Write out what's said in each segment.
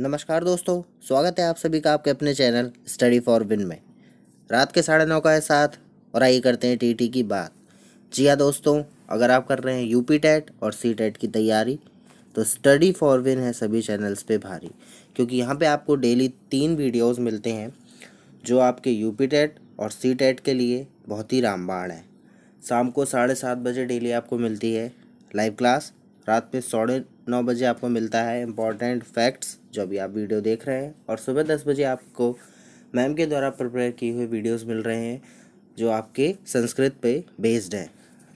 नमस्कार दोस्तों स्वागत है आप सभी का आपके अपने चैनल स्टडी फॉर विन में रात के साढ़े नौ का है साथ और आइए करते हैं टीटी की बात जी हाँ दोस्तों अगर आप कर रहे हैं यूपी टेट और सी टेट की तैयारी तो स्टडी फॉर विन है सभी चैनल्स पे भारी क्योंकि यहाँ पे आपको डेली तीन वीडियोस मिलते हैं जो आपके यूपी टेट और सी टेट के लिए बहुत ही रामबाण है शाम को साढ़े सात बजे डेली आपको मिलती है लाइव क्लास रात में साढ़े नौ बजे आपको मिलता है इम्पॉर्टेंट फैक्ट्स जो भी आप वीडियो देख रहे हैं और सुबह दस बजे आपको मैम के द्वारा प्रिपेयर किए हुए वीडियोस मिल रहे हैं जो आपके संस्कृत पे बेस्ड हैं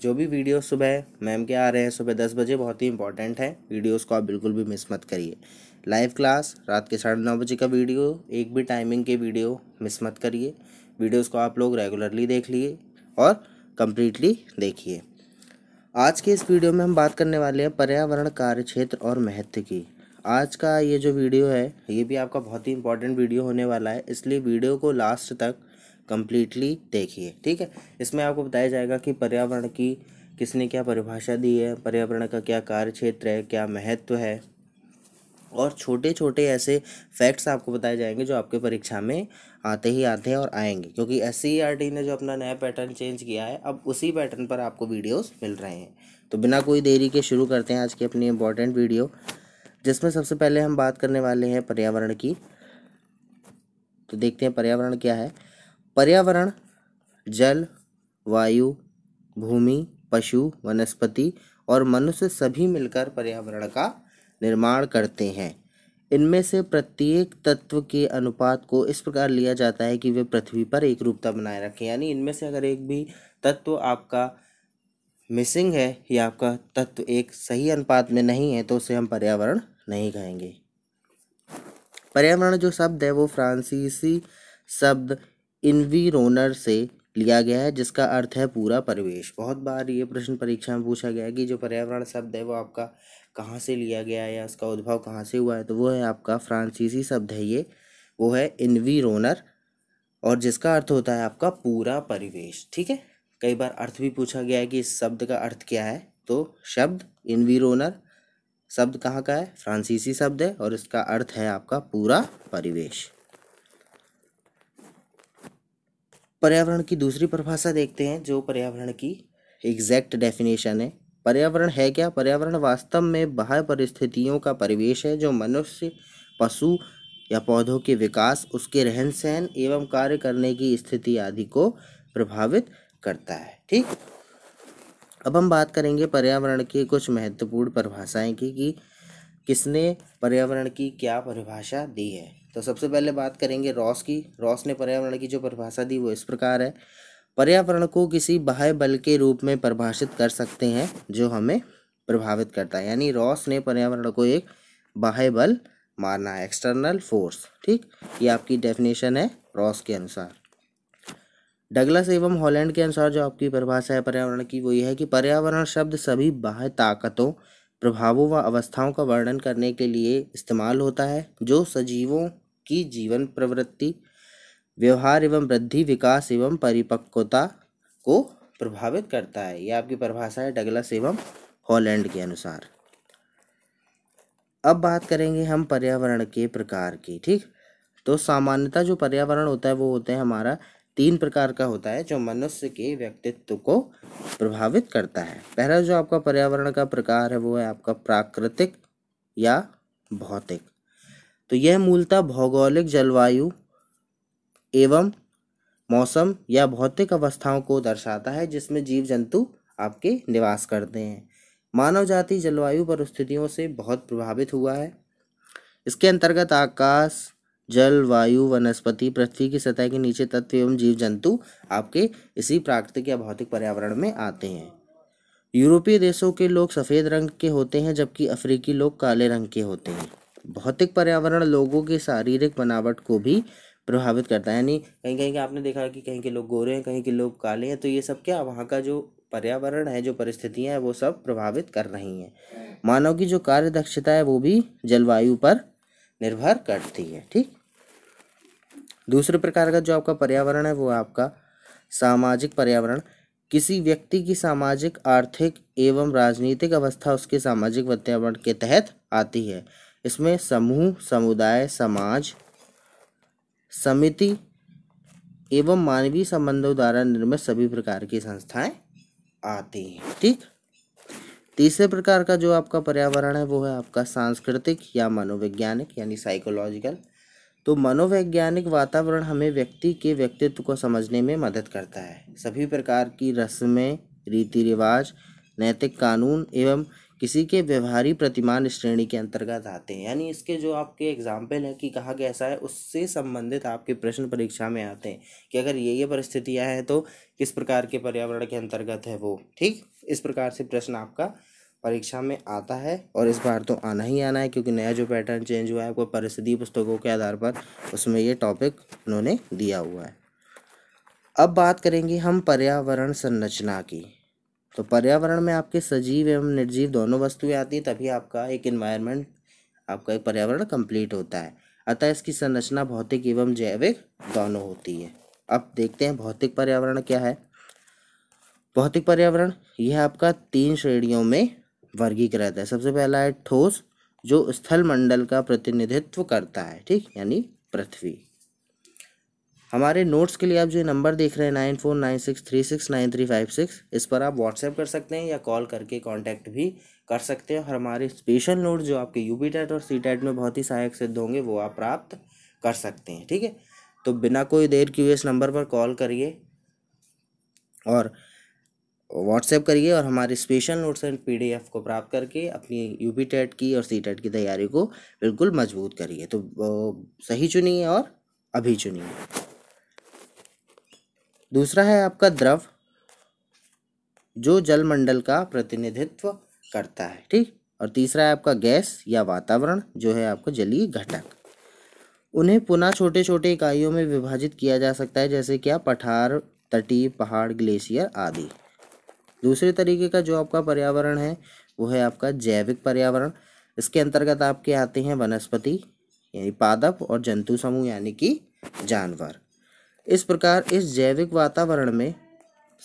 जो भी वीडियो सुबह मैम के आ रहे हैं सुबह दस बजे बहुत ही इंपॉर्टेंट है वीडियोस को आप बिल्कुल भी मिस मत करिए लाइव क्लास रात के साढ़े नौ बजे का वीडियो एक भी टाइमिंग के वीडियो मिस मत करिए वीडियोस को आप लोग रेगुलरली देख लिए और कम्प्लीटली देखिए आज के इस वीडियो में हम बात करने वाले हैं पर्यावरण कार्य क्षेत्र और महत्व की आज का ये जो वीडियो है ये भी आपका बहुत ही इंपॉर्टेंट वीडियो होने वाला है इसलिए वीडियो को लास्ट तक कंप्लीटली देखिए ठीक है इसमें आपको बताया जाएगा कि पर्यावरण की किसने क्या परिभाषा दी है पर्यावरण का क्या कार्य क्षेत्र है क्या महत्व है और छोटे छोटे ऐसे फैक्ट्स आपको बताए जाएंगे जो आपके परीक्षा में आते ही आते हैं और आएंगे क्योंकि एस e ने जो अपना नया पैटर्न चेंज किया है अब उसी पैटर्न पर आपको वीडियोस मिल रहे हैं तो बिना कोई देरी के शुरू करते हैं आज की अपनी इम्पोर्टेंट वीडियो जिसमें सबसे पहले हम बात करने वाले हैं पर्यावरण की तो देखते हैं पर्यावरण क्या है पर्यावरण जल वायु भूमि पशु वनस्पति और मनुष्य सभी मिलकर पर्यावरण का निर्माण करते हैं इनमें से प्रत्येक तत्व के अनुपात को इस प्रकार लिया जाता है कि वे पृथ्वी पर एक रूपता बनाए रखें यानी इनमें से अगर एक भी तत्व आपका मिसिंग है या आपका तत्व एक सही अनुपात में नहीं है तो उसे हम पर्यावरण नहीं कहेंगे पर्यावरण जो शब्द है वो फ्रांसीसी शब्द इन्वीरोनर से लिया गया है जिसका अर्थ है पूरा परिवेश बहुत बार ये प्रश्न परीक्षा में पूछा गया है कि जो पर्यावरण शब्द है वो आपका कहाँ से लिया गया है या इसका उद्भव कहाँ से हुआ है तो वो है आपका फ्रांसीसी शब्द है ये वो है इनवी रोनर और जिसका अर्थ होता है आपका पूरा परिवेश ठीक है कई बार अर्थ भी पूछा गया है कि इस शब्द का अर्थ क्या है तो शब्द इनवी रोनर शब्द कहाँ का है फ्रांसीसी शब्द है और इसका अर्थ है आपका पूरा परिवेश पर्यावरण की दूसरी परिभाषा देखते हैं जो पर्यावरण की एग्जैक्ट डेफिनेशन है पर्यावरण है क्या पर्यावरण वास्तव में बाह्य परिस्थितियों का परिवेश है जो मनुष्य पशु या पौधों के विकास उसके रहन सहन एवं कार्य करने की स्थिति आदि को प्रभावित करता है ठीक अब हम बात करेंगे पर्यावरण के कुछ महत्वपूर्ण परिभाषाएं की कि किसने पर्यावरण की क्या परिभाषा दी है तो सबसे पहले बात करेंगे रॉस की रॉस ने पर्यावरण की जो परिभाषा दी वो इस प्रकार है पर्यावरण को किसी बाह्य बल के रूप में परिभाषित कर सकते हैं जो हमें प्रभावित करता है यानी रॉस ने पर्यावरण को एक बाह्य बल माना है एक्सटर्नल फोर्स ठीक ये आपकी डेफिनेशन है रॉस के अनुसार डगलस एवं हॉलैंड के अनुसार जो आपकी परिभाषा है पर्यावरण की वो ये है कि पर्यावरण शब्द सभी बाह्य ताकतों प्रभावों व अवस्थाओं का वर्णन करने के लिए इस्तेमाल होता है जो सजीवों की जीवन प्रवृत्ति व्यवहार एवं वृद्धि विकास एवं परिपक्वता को प्रभावित करता है यह आपकी परिभाषा है डगलस एवं हॉलैंड के अनुसार अब बात करेंगे हम पर्यावरण के प्रकार की ठीक तो सामान्यतः जो पर्यावरण होता है वो होता है हमारा तीन प्रकार का होता है जो मनुष्य के व्यक्तित्व को प्रभावित करता है पहला जो आपका पर्यावरण का प्रकार है वो है आपका प्राकृतिक या भौतिक तो यह मूलतः भौगोलिक जलवायु एवं मौसम या भौतिक अवस्थाओं को दर्शाता है जिसमें जीव जंतु आपके निवास करते हैं मानव जाति जलवायु परिस्थितियों से बहुत प्रभावित हुआ है इसके अंतर्गत आकाश जल वायु वनस्पति पृथ्वी की सतह के नीचे तत्व एवं जीव जंतु आपके इसी प्राकृतिक या भौतिक पर्यावरण में आते हैं यूरोपीय देशों के लोग सफ़ेद रंग के होते हैं जबकि अफ्रीकी लोग काले रंग के होते हैं भौतिक पर्यावरण लोगों के शारीरिक बनावट को भी प्रभावित करता है यानी कहीं कहीं के आपने देखा है कि कहीं के लोग गोरे हैं कहीं के लोग काले हैं तो ये सब क्या वहाँ का जो पर्यावरण है जो परिस्थितियाँ हैं वो सब प्रभावित कर रही हैं मानव की जो कार्य दक्षता है वो भी जलवायु पर निर्भर करती है ठीक दूसरे प्रकार का जो आपका पर्यावरण है वो आपका सामाजिक पर्यावरण किसी व्यक्ति की सामाजिक आर्थिक एवं राजनीतिक अवस्था उसके सामाजिक वातावरण के तहत आती है इसमें समूह समुदाय समाज समिति एवं मानवीय संबंधों द्वारा निर्मित सभी प्रकार की संस्थाएं आती हैं ठीक तीसरे प्रकार का जो आपका पर्यावरण है वो है आपका सांस्कृतिक या मनोवैज्ञानिक यानी साइकोलॉजिकल तो मनोवैज्ञानिक वातावरण हमें व्यक्ति के व्यक्तित्व को समझने में मदद करता है सभी प्रकार की रस्में रीति रिवाज नैतिक कानून एवं किसी के व्यवहारी प्रतिमान श्रेणी के अंतर्गत आते हैं यानी इसके जो आपके एग्जाम्पल हैं कि कहा कैसा है उससे संबंधित आपके प्रश्न परीक्षा में आते हैं कि अगर ये ये परिस्थितियाँ हैं तो किस प्रकार के पर्यावरण के अंतर्गत है वो ठीक इस प्रकार से प्रश्न आपका परीक्षा में आता है और इस बार तो आना ही आना है क्योंकि नया जो पैटर्न चेंज हुआ है कोई परिस्थिति पुस्तकों के आधार पर उसमें ये टॉपिक उन्होंने दिया हुआ है अब बात करेंगे हम पर्यावरण संरचना की तो पर्यावरण में आपके सजीव एवं निर्जीव दोनों वस्तुएं आती हैं तभी आपका एक इन्वायरमेंट आपका एक पर्यावरण कंप्लीट होता है अतः इसकी संरचना भौतिक एवं जैविक दोनों होती है अब देखते हैं भौतिक पर्यावरण क्या है भौतिक पर्यावरण यह आपका तीन श्रेणियों में वर्गीकृत है सबसे पहला है ठोस जो स्थल मंडल का प्रतिनिधित्व करता है ठीक यानी पृथ्वी हमारे नोट्स के लिए आप जो नंबर देख रहे हैं nine four nine six three six nine three five six इस पर आप व्हाट्सएप कर सकते हैं या कॉल करके कांटेक्ट भी कर सकते हैं और हमारे स्पेशल नोट्स जो आपके यू पी टेट और सी टेट में बहुत ही सहायक सिद्ध होंगे वो आप प्राप्त कर सकते हैं ठीक है तो बिना कोई देर किए इस नंबर पर कॉल करिए और व्हाट्सएप करिए और हमारे स्पेशल नोट्स एंड एफ को प्राप्त करके अपनी यू पी टेट की और सी टेट की तैयारी को बिल्कुल मजबूत करिए तो सही चुनिए और अभी चुनिए दूसरा है आपका द्रव जो जलमंडल का प्रतिनिधित्व करता है ठीक और तीसरा है आपका गैस या वातावरण जो है आपका जलीय घटक उन्हें पुनः छोटे छोटे इकाइयों में विभाजित किया जा सकता है जैसे क्या पठार तटीय पहाड़ ग्लेशियर आदि दूसरे तरीके का जो आपका पर्यावरण है वो है आपका जैविक पर्यावरण इसके अंतर्गत आपके आते हैं वनस्पति यानी पादप और जंतु समूह यानी कि जानवर इस प्रकार इस जैविक वातावरण में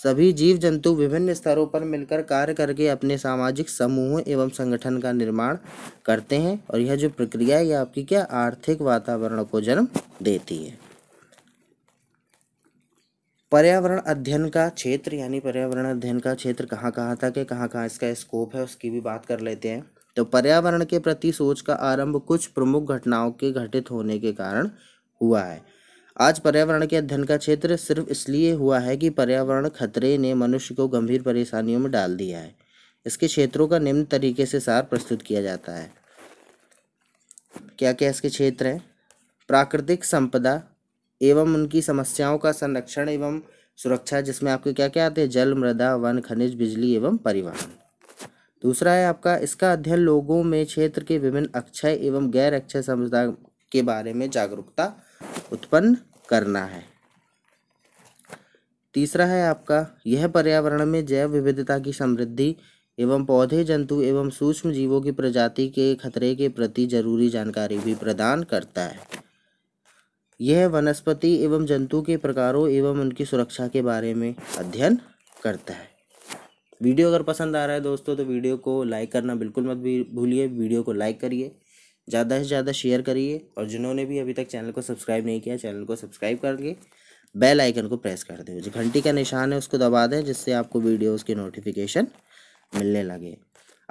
सभी जीव जंतु विभिन्न स्तरों पर मिलकर कार्य करके अपने सामाजिक समूह एवं संगठन का निर्माण करते हैं और यह जो प्रक्रिया है यह आपकी क्या आर्थिक वातावरण को जन्म देती है पर्यावरण अध्ययन का क्षेत्र यानी पर्यावरण अध्ययन का क्षेत्र कहाँ कहाँ तक है कहाँ कहाँ इसका स्कोप है उसकी भी बात कर लेते हैं तो पर्यावरण के प्रति सोच का आरंभ कुछ प्रमुख घटनाओं के घटित होने के कारण हुआ है आज पर्यावरण के अध्ययन का क्षेत्र सिर्फ इसलिए हुआ है कि पर्यावरण खतरे ने मनुष्य को गंभीर परेशानियों में डाल दिया है इसके क्षेत्रों का निम्न तरीके से सार प्रस्तुत किया जाता है क्या क्या इसके क्षेत्र हैं प्राकृतिक संपदा एवं उनकी समस्याओं का संरक्षण एवं सुरक्षा जिसमें आपके क्या क्या आते हैं जल मृदा वन खनिज बिजली एवं परिवहन दूसरा है आपका इसका अध्ययन लोगों में क्षेत्र के विभिन्न अक्षय एवं गैर अक्षय समुदाय के बारे में जागरूकता उत्पन्न करना है तीसरा है आपका यह पर्यावरण में जैव विविधता की समृद्धि एवं पौधे जंतु एवं सूक्ष्म जीवों की प्रजाति के खतरे के प्रति जरूरी जानकारी भी प्रदान करता है यह वनस्पति एवं जंतु के प्रकारों एवं उनकी सुरक्षा के बारे में अध्ययन करता है वीडियो अगर पसंद आ रहा है दोस्तों तो वीडियो को लाइक करना बिल्कुल मत भूलिए वीडियो को लाइक करिए ज़्यादा से ज़्यादा शेयर करिए और जिन्होंने भी अभी तक चैनल को सब्सक्राइब नहीं किया चैनल को सब्सक्राइब करके बेल आइकन को प्रेस कर दें जो घंटी का निशान है उसको दबा दें जिससे आपको वीडियोस की नोटिफिकेशन मिलने लगे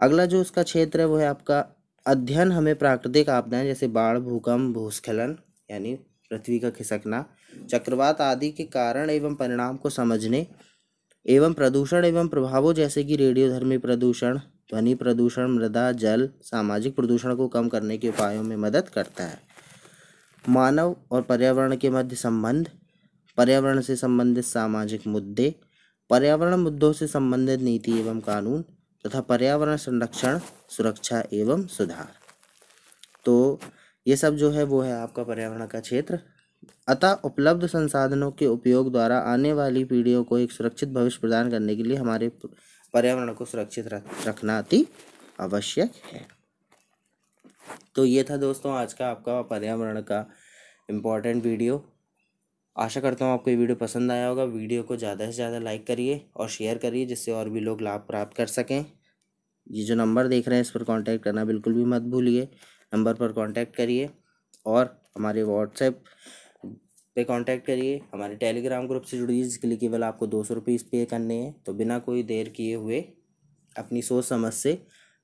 अगला जो उसका क्षेत्र है वो है आपका अध्ययन हमें प्राकृतिक आपदाएं जैसे बाढ़ भूकंप भूस्खलन यानी पृथ्वी का खिसकना चक्रवात आदि के कारण एवं परिणाम को समझने एवं प्रदूषण एवं प्रभावों जैसे कि रेडियोधर्मी प्रदूषण ध्वनि प्रदूषण मृदा जल सामाजिक प्रदूषण को कम करने के उपायों में मदद करता है मानव और पर्यावरण के मध्य संबंध पर्यावरण से संबंधित सामाजिक मुद्दे पर्यावरण मुद्दों से संबंधित नीति एवं कानून तथा पर्यावरण संरक्षण सुरक्षा एवं सुधार तो ये सब जो है वो है आपका पर्यावरण का क्षेत्र अतः उपलब्ध संसाधनों के उपयोग द्वारा आने वाली पीढ़ियों को एक सुरक्षित भविष्य प्रदान करने के लिए हमारे पर्यावरण को सुरक्षित रखना अति आवश्यक है तो ये था दोस्तों आज का आपका पर्यावरण का इम्पॉर्टेंट वीडियो आशा करता हूँ आपको ये वीडियो पसंद आया होगा वीडियो को ज़्यादा से ज़्यादा लाइक करिए और शेयर करिए जिससे और भी लोग लाभ प्राप्त कर सकें ये जो नंबर देख रहे हैं इस पर कांटेक्ट करना बिल्कुल भी मत भूलिए नंबर पर कांटेक्ट करिए और हमारे व्हाट्सएप पे कांटेक्ट करिए हमारे टेलीग्राम ग्रुप से जुड़िए जिसके लिए केवल आपको दो सौ रुपये पे करने हैं तो बिना कोई देर किए हुए अपनी सोच समझ से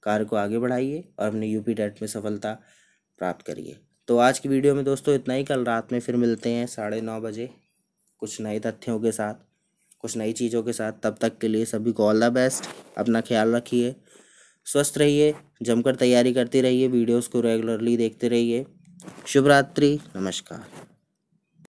कार्य को आगे बढ़ाइए और अपने यूपी डेट में सफलता प्राप्त करिए तो आज की वीडियो में दोस्तों इतना ही कल रात में फिर मिलते हैं साढ़े नौ बजे कुछ नए तथ्यों के साथ कुछ नई चीज़ों के साथ तब तक के लिए सभी को ऑल द बेस्ट अपना ख्याल रखिए स्वस्थ रहिए जमकर तैयारी करते रहिए वीडियोस को रेगुलरली देखते रहिए शुभ रात्रि नमस्कार